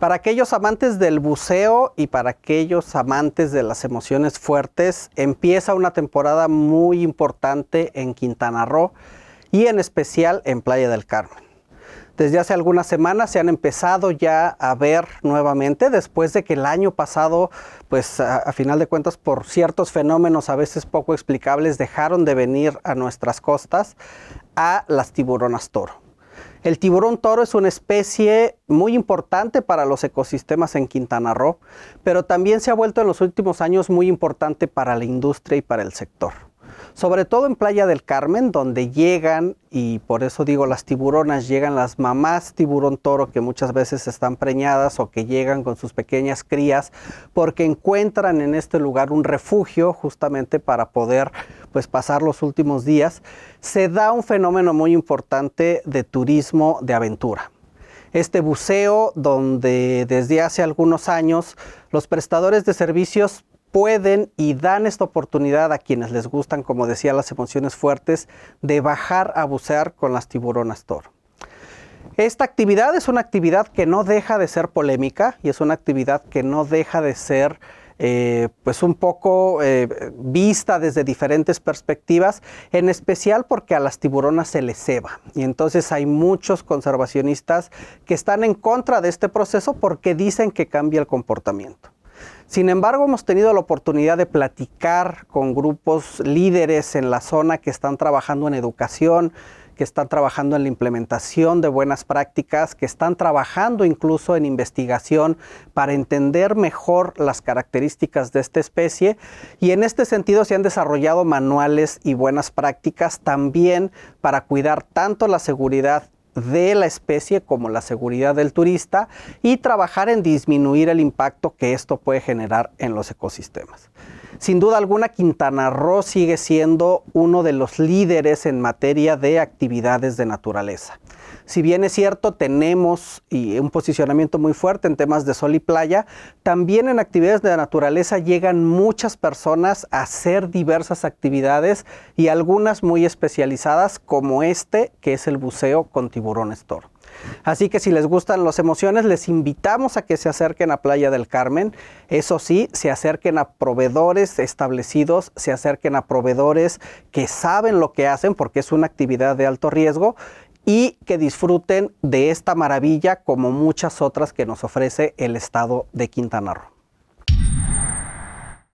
Para aquellos amantes del buceo y para aquellos amantes de las emociones fuertes, empieza una temporada muy importante en Quintana Roo y en especial en Playa del Carmen. Desde hace algunas semanas se han empezado ya a ver nuevamente después de que el año pasado, pues a, final de cuentas por ciertos fenómenos a veces poco explicables dejaron de venir a nuestras costas a las tiburonas toro. El tiburón toro es una especie muy importante para los ecosistemas en Quintana Roo, pero también se ha vuelto en los últimos años muy importante para la industria y para el sector sobre todo en Playa del Carmen, donde llegan, y por eso digo las tiburonas, llegan las mamás tiburón toro que muchas veces están preñadas o que llegan con sus pequeñas crías, porque encuentran en este lugar un refugio justamente para poder pues, pasar los últimos días. Se da un fenómeno muy importante de turismo de aventura este buceo donde desde hace algunos años los prestadores de servicios pueden y dan esta oportunidad a quienes les gustan, como decía, las emociones fuertes, de bajar a bucear con las tiburonas toro. Esta actividad es una actividad que no deja de ser polémica y es una actividad que no deja de ser eh, pues un poco eh, vista desde diferentes perspectivas, en especial porque a las tiburonas se les ceba. Y entonces hay muchos conservacionistas que están en contra de este proceso porque dicen que cambia el comportamiento. Sin embargo, hemos tenido la oportunidad de platicar con grupos líderes en la zona que están trabajando en educación, que están trabajando en la implementación de buenas prácticas, que están trabajando incluso en investigación para entender mejor las características de esta especie. Y en este sentido se han desarrollado manuales y buenas prácticas también para cuidar tanto la seguridad de la especie como la seguridad del turista y trabajar en disminuir el impacto que esto puede generar en los ecosistemas. Sin duda alguna, Quintana Roo sigue siendo uno de los líderes en materia de actividades de naturaleza. Si bien es cierto, tenemos un posicionamiento muy fuerte en temas de sol y playa, también en actividades de naturaleza llegan muchas personas a hacer diversas actividades y algunas muy especializadas como este, que es el buceo continuo Tiburón Store. Así que si les gustan las emociones, les invitamos a que se acerquen a Playa del Carmen. Eso sí, se acerquen a proveedores establecidos, se acerquen a proveedores que saben lo que hacen porque es una actividad de alto riesgo y que disfruten de esta maravilla como muchas otras que nos ofrece el estado de Quintana Roo.